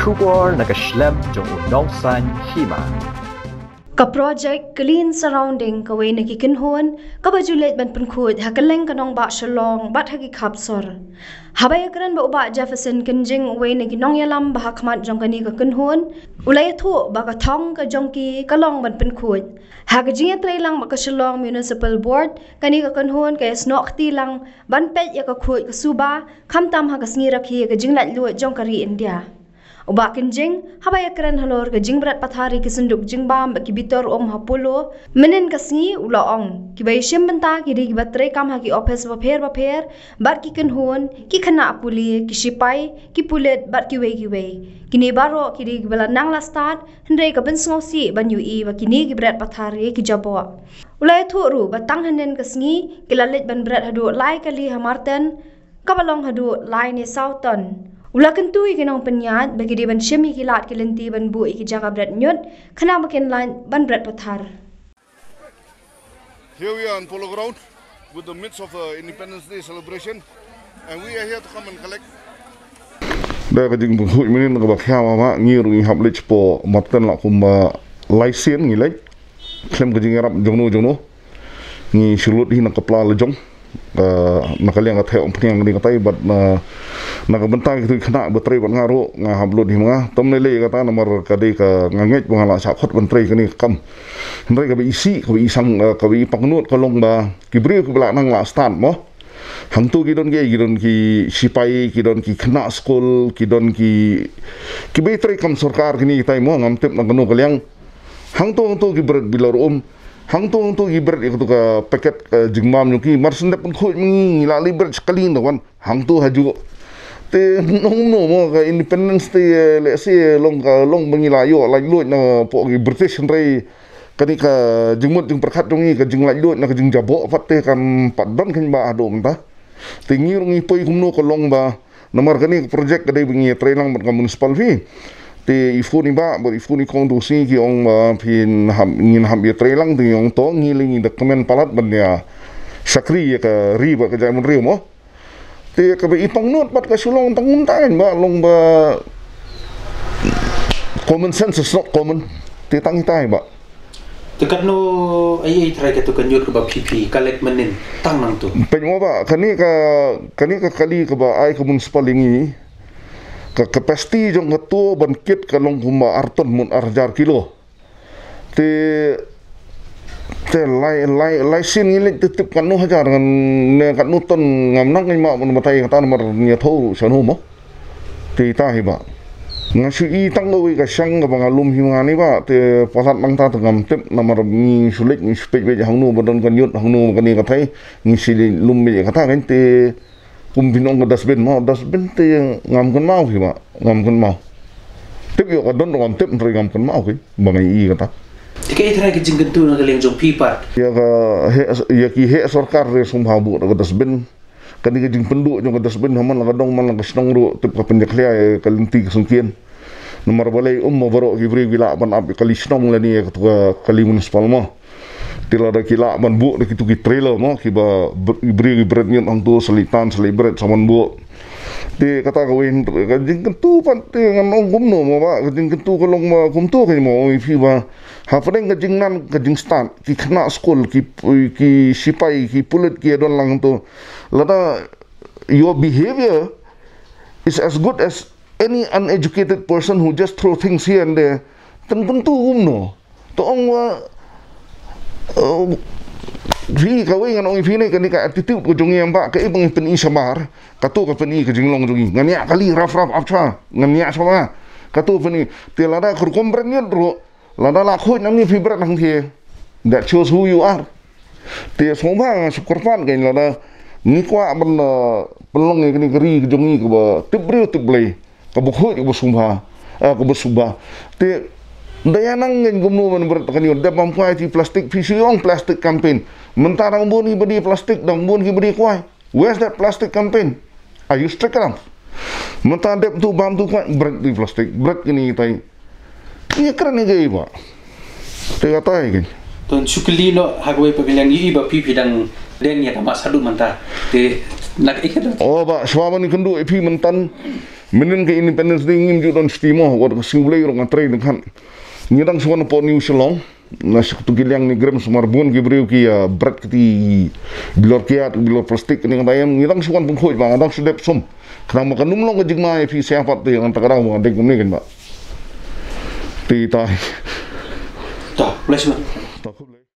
Kubor nagaslem jong unong san hima. Ka project clean surrounding ka we na kikin hon ka ba julet ban pun khud ha kaleng ka nong ba shalong bat ha ki khap sor ha ba yakran ba uba jefferson kinjing we na ki nong yalam ba ha khmat jong ka ni ka kin hon ulai thu ba ka thong ka jong ki ka long ban pun ha ka jing ya tre lang ba ka shalong municipal board ka ni ka kin hon ka ya snok ti lang ban pet ya ka khud ka suba kham tam ha ka singi rakhi ka jing lat lu jong ka ri india kencing, jing, habaya keren halor Kencing berat pathari ke senduk kencing bam bagi bitor om hapulo, menin ke sengi ula ong. Ki bayi shim benta ki di gibat rekam haki opes bapher bapher, bat ki ken hun, apuli, ki kipulet bar pulit, bat Kini baru kiri wei. Ki ne baro ki di nang la start, hendre ke ben ban yu i wa ki ne ki berat pathari ki jabo. ru batang hanen ke sengi, ki ban berat hadu lai kali hamartan, kabalong hadu lai ni sauton. Ulakan tu ikan orang penyat bagi dia ban semi kilat kelenti ban bu ikan jaga berat nyut kena makin lain ban berat petar. Here we are on Polo Ground with the midst of the uh, Independence Day celebration and we are here to come and collect. Dah kerja pun ini nak bawa kiam mama ni rumi hablic po maten lah kumba license ni lek. Kem kerja ni rap jono jono ni sulut ini nak kepala lejong. Uh, nak kali yang kat hai umpun yang ni nak ka bentang ki khna betri ban ngah nga hablo di mga tom lele kata na mar ka de ka sakut bunga la sakot bentri ka kam ndai ka be isi ka be isang eh, ka be pangnut ka long ba ki nang lah stand, mo hantu ki don um. ki don ki sipai ki don ki kena school ki don ki ki betri kam sarkar ki ni mo ngam tip na kenu keliang. hangtu hangtu ki bilar bilor um hangtu hangtu ki ber ikutu ka paket jigmam nyuki mar sendep pun khoj mi la libret sekali ndawan hangtu haju te nong no mo oh, ke independence te le si long ka eh, long bangi la yo lut na pok gi british and rei ka ni ka jingmut jing perkat jong i ka jing la lut na ke jing jabo fat te kam pat ban kin ba adu mba te ngi rong i po i kumno long ba na mar ka ni project ka dei bangi eh, trei lang ka municipal fi te i ni ba bo i ni kong du si ki ong ba pin ham ngin ham bi trei lang te yong to ngi ling i dokumen palat ban ya Sakri ya ke riba ke jamun riba mo. Oh. Tapi ka be ipong nut pat ka sulong tanguntain ba long ba common sense is not common. Ti tangitai ba. Tekat no ai ai try ka tu kan yut ka ba PP collect manin tang nang tu. Pen mo ba kani ka kani ka kali ke ba ai ka municipal ingi ke kapasiti jong ketua tu ban kit ka arton mun arjar kilo. Ti te lai lai lai xin ni lek tip kan no hajar ngan ne kan no ton ngam nak ni ma một matai ta nhà ni tho san mo thì ta hiểu ba nga su i tang oi ka sang ga bang alum hiwa ni ba te pasat nang ta tiếp ngam tip nomor ni sulik ni spek be hang no bodon kan yut hang no kan ni ka thai ni si lum be ka ta kan te kum binong ka mà ma dasbin te ngam kan mau hi ba ngam kan mau tip yo ka don tiếp rồi ngầm kan mau ki bang i ka ta Tika itra ke eh, jing gentu na galing jong pipat. Ya ka he ya ki he sarkar re sum habu na kada sben. Kani penduk. Jom kita jong kada sben haman na kadong man na kas nong ru tip ka penyak lia ya ka linti balai um mau baro ki vri vila man ap ka lis nong lani ya eh, ka tuka ka limun spal ma. Tila da ki la man trailer ma ki ibri vri vri bret tu selitan selibret saman buk di kata kawin kencing kentu pantai dengan orang kumno mau kencing kajing kentu kalau orang kumtu ini, mau ifi ba hafren kencing ha, nan kencing stan ki kena school ki ki sipai ki pulut ki adon lang tu lada your behaviour is as good as any uneducated person who just throw things here and there tentu kumno tu orang vi kawe ingat orang vi ne kan ka titu ko jong yang ba ke ibang pen i samar ka tu ka pen i ke jinglong jong ngan ya kali raf raf apcha ngan ya sama tu pen i te lada kur kom bren ni ro lada la khoi nang nang thie that shows who you are te semua sukur fan ke lada ni kuat ben pelong ni ke kau, ke jong ni ke kau tibri kau ka bukhu ni bu sumha Daya nang ngin gumnu men berat kanyun Da pampuai ti plastik Fisiong plastik kampin Mentara mbun hi beri plastik Dan mbun hi beri kuai Where's that plastic campaign? Are you strict enough? Mentara dep tu bam tu kuai Berat di plastik Berat kini kita Ia keren ni gaya pak Tiga tayi kini Tuan cukli lo Hakwe pagilan yi iba pipi dan Dan ya tamak sadu mentah Nak ikat Oh pak Suwaman ni kendu Ipi mentan Menin ke independence Dingin jutan stimo. Wadah kesimulai Rungan trade dengan ngirang suwa na po niyo siya long na siya kutugilang ni Grim Sumarbun gibriw kaya bread kiti bilor kaya at bilor plastik ni ngatayam ngirang suwa na pong huwag mga nang sudep sum kanang makanumlong kajig mga ifi siyapat ti ang takarang mga dek mga nigin ba ti tayo ta, bless